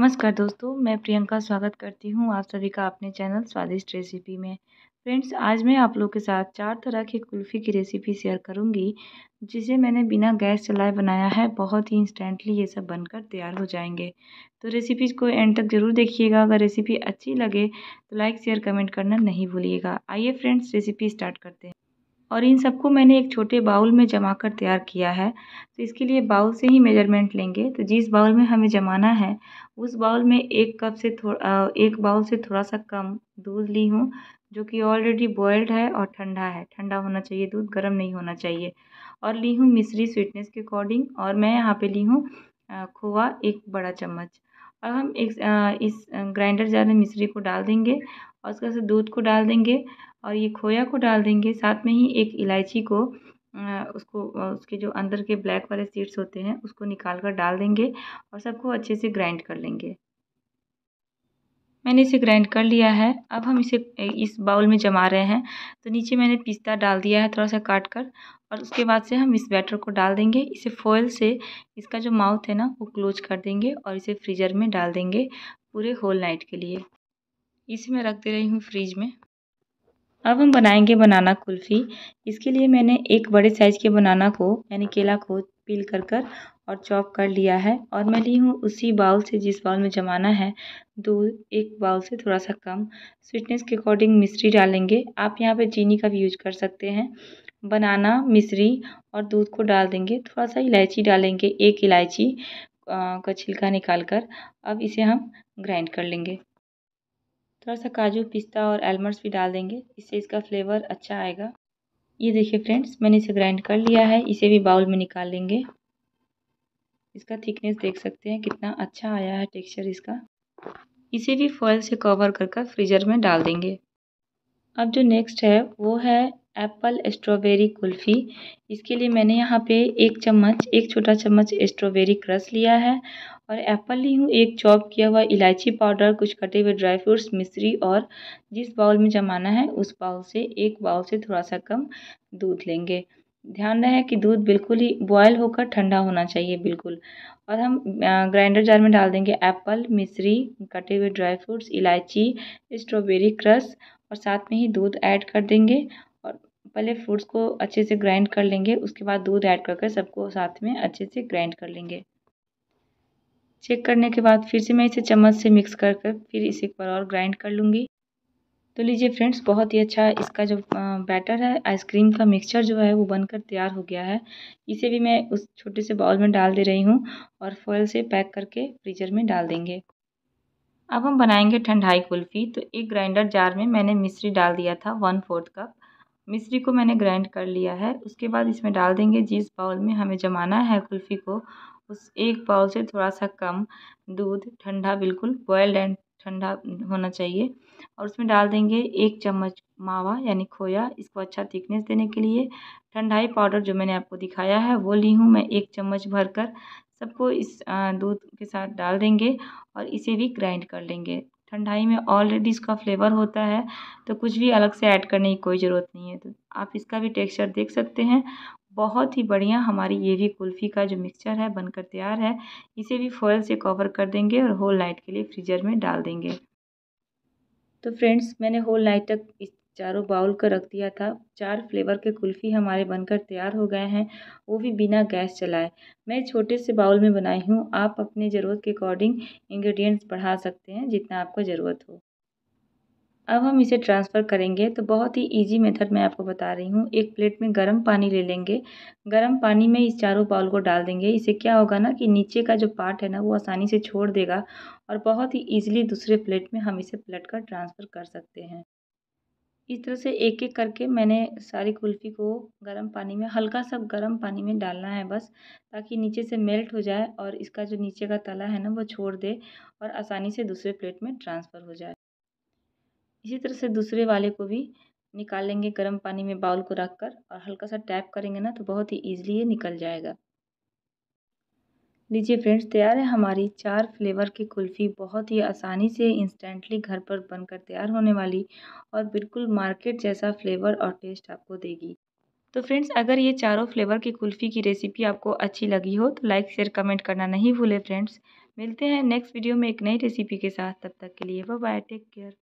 नमस्कार दोस्तों मैं प्रियंका स्वागत करती हूं आप सभी का अपने चैनल स्वादिष्ट रेसिपी में फ्रेंड्स आज मैं आप लोग के साथ चार तरह की कुल्फ़ी की रेसिपी शेयर करूंगी जिसे मैंने बिना गैस चलाए बनाया है बहुत ही इंस्टेंटली ये सब बनकर तैयार हो जाएंगे तो रेसिपी को एंड तक ज़रूर देखिएगा अगर रेसिपी अच्छी लगे तो लाइक शेयर कमेंट करना नहीं भूलिएगा आइए फ्रेंड्स रेसिपी स्टार्ट करते हैं और इन सबको मैंने एक छोटे बाउल में जमा कर तैयार किया है तो इसके लिए बाउल से ही मेजरमेंट लेंगे तो जिस बाउल में हमें जमाना है उस बाउल में एक कप से थोड़ा एक बाउल से थोड़ा सा कम दूध ली हूँ जो कि ऑलरेडी बॉयल्ड है और ठंडा है ठंडा होना चाहिए दूध गर्म नहीं होना चाहिए और ली हूँ मिश्री स्वीटनेस के अकॉर्डिंग और मैं यहाँ पर ली हूँ खोआ एक बड़ा चम्मच और हम एक इस ग्राइंडर जार में मिश्री को डाल देंगे और उसके बाद दूध को डाल देंगे और ये खोया को डाल देंगे साथ में ही एक इलायची को उसको उसके जो अंदर के ब्लैक वाले सीड्स होते हैं उसको निकाल कर डाल देंगे और सबको अच्छे से ग्राइंड कर लेंगे मैंने इसे ग्राइंड कर लिया है अब हम इसे इस बाउल में जमा रहे हैं तो नीचे मैंने पिस्ता डाल दिया है थोड़ा सा काट कर और उसके बाद से हम इस बैटर को डाल देंगे इसे फॉयल से इसका जो माउथ है ना वो क्लोज कर देंगे और इसे फ्रीजर में डाल देंगे पूरे होल नाइट के लिए इसे मैं रख दे रही हूँ फ्रीज में अब हम बनाएंगे बनाना कुल्फ़ी इसके लिए मैंने एक बड़े साइज़ के बनाना को यानी केला को पील कर कर और चॉप कर लिया है और मैं ली हूँ उसी बाउल से जिस बाउल में जमाना है दूध एक बाउल से थोड़ा सा कम स्वीटनेस के अकॉर्डिंग मिश्री डालेंगे आप यहाँ पे चीनी का भी यूज कर सकते हैं बनाना मिश्री और दूध को डाल देंगे थोड़ा सा इलायची डालेंगे एक इलायची का छिलका निकाल कर अब इसे हम ग्राइंड कर लेंगे थोड़ा सा काजू पिस्ता और एलमंड्स भी डाल देंगे इससे इसका फ्लेवर अच्छा आएगा ये देखिए फ्रेंड्स मैंने इसे ग्राइंड कर लिया है इसे भी बाउल में निकाल लेंगे इसका थिकनेस देख सकते हैं कितना अच्छा आया है टेक्सचर इसका इसे भी फॉयल से कवर कर कर फ्रीजर में डाल देंगे अब जो नेक्स्ट है वो है एप्पल स्ट्रॉबेरी कुल्फ़ी इसके लिए मैंने यहाँ पे एक चम्मच एक छोटा चम्मच स्ट्रॉबेरी क्रस लिया है और एप्पल ली हूँ एक चॉप किया हुआ इलायची पाउडर कुछ कटे हुए ड्राई फ्रूट्स मिश्री और जिस बाउल में जमाना है उस बाउल से एक बाउल से थोड़ा सा कम दूध लेंगे ध्यान रहे कि दूध बिल्कुल ही बॉयल होकर ठंडा होना चाहिए बिल्कुल और हम ग्राइंडर जार में डाल देंगे एप्पल मिश्री कटे हुए ड्राई फ्रूट्स इलायची स्ट्रॉबेरी क्रस और साथ में ही दूध ऐड कर देंगे पहले फ्रूट्स को अच्छे से ग्राइंड कर लेंगे उसके बाद दूध ऐड कर कर सबको साथ में अच्छे से ग्राइंड कर लेंगे चेक करने के बाद फिर से मैं इसे चम्मच से मिक्स कर कर फिर इसे एक बार और ग्राइंड कर लूँगी तो लीजिए फ्रेंड्स बहुत ही अच्छा इसका जो बैटर है आइसक्रीम का मिक्सचर जो है वो बनकर तैयार हो गया है इसे भी मैं उस छोटे से बाउल में डाल दे रही हूँ और फॉयल से पैक करके फ्रीजर में डाल देंगे अब हम बनाएंगे ठंडाई कुल्फ़ी तो एक ग्राइंडर जार में मैंने मिश्री डाल दिया था वन फोर्थ कप मिश्री को मैंने ग्राइंड कर लिया है उसके बाद इसमें डाल देंगे जिस बाउल में हमें जमाना है कुल्फ़ी को उस एक बाउल से थोड़ा सा कम दूध ठंडा बिल्कुल बॉयल्ड एंड ठंडा होना चाहिए और उसमें डाल देंगे एक चम्मच मावा यानी खोया इसको अच्छा थिकनेस देने के लिए ठंडाई पाउडर जो मैंने आपको दिखाया है वो ली हूँ मैं एक चम्मच भरकर सबको इस दूध के साथ डाल देंगे और इसे भी ग्राइंड कर लेंगे ठंडाई में ऑलरेडी इसका फ्लेवर होता है तो कुछ भी अलग से ऐड करने की कोई ज़रूरत नहीं है तो आप इसका भी टेक्सचर देख सकते हैं बहुत ही बढ़िया हमारी ये भी कुल्फ़ी का जो मिक्सचर है बनकर तैयार है इसे भी फॉयल से कवर कर देंगे और होल नाइट के लिए फ्रीजर में डाल देंगे तो फ्रेंड्स मैंने होल नाइट तक इस चारों बाउल कर रख दिया था चार फ्लेवर के कुल्फ़ी हमारे बनकर तैयार हो गए हैं वो भी बिना गैस चलाए मैं छोटे से बाउल में बनाई हूँ आप अपने ज़रूरत के अकॉर्डिंग इंग्रेडिएंट्स बढ़ा सकते हैं जितना आपको ज़रूरत हो अब हम इसे ट्रांसफ़र करेंगे तो बहुत ही इजी मेथड मैं आपको बता रही हूँ एक प्लेट में गर्म पानी ले लेंगे गर्म पानी में इस चारों बाउल को डाल देंगे इसे क्या होगा ना कि नीचे का जो पार्ट है ना वो आसानी से छोड़ देगा और बहुत ही ईजिली दूसरे प्लेट में हम इसे पलट कर ट्रांसफ़र कर सकते हैं इस तरह से एक एक करके मैंने सारी कुल्फ़ी को गर्म पानी में हल्का सा गर्म पानी में डालना है बस ताकि नीचे से मेल्ट हो जाए और इसका जो नीचे का तला है ना वो छोड़ दे और आसानी से दूसरे प्लेट में ट्रांसफ़र हो जाए इसी तरह से दूसरे वाले को भी निकाल लेंगे गर्म पानी में बाउल को रख कर और हल्का सा टैप करेंगे ना तो बहुत ही ईजिली ये निकल जाएगा लीजिए फ्रेंड्स तैयार है हमारी चार फ्लेवर की कुल्फ़ी बहुत ही आसानी से इंस्टेंटली घर पर बनकर तैयार होने वाली और बिल्कुल मार्केट जैसा फ्लेवर और टेस्ट आपको देगी तो फ्रेंड्स अगर ये चारों फ्लेवर की कुल्फ़ी की रेसिपी आपको अच्छी लगी हो तो लाइक शेयर कमेंट करना नहीं भूले फ्रेंड्स मिलते हैं नेक्स्ट वीडियो में एक नई रेसिपी के साथ तब तक के लिए बाय टेक केयर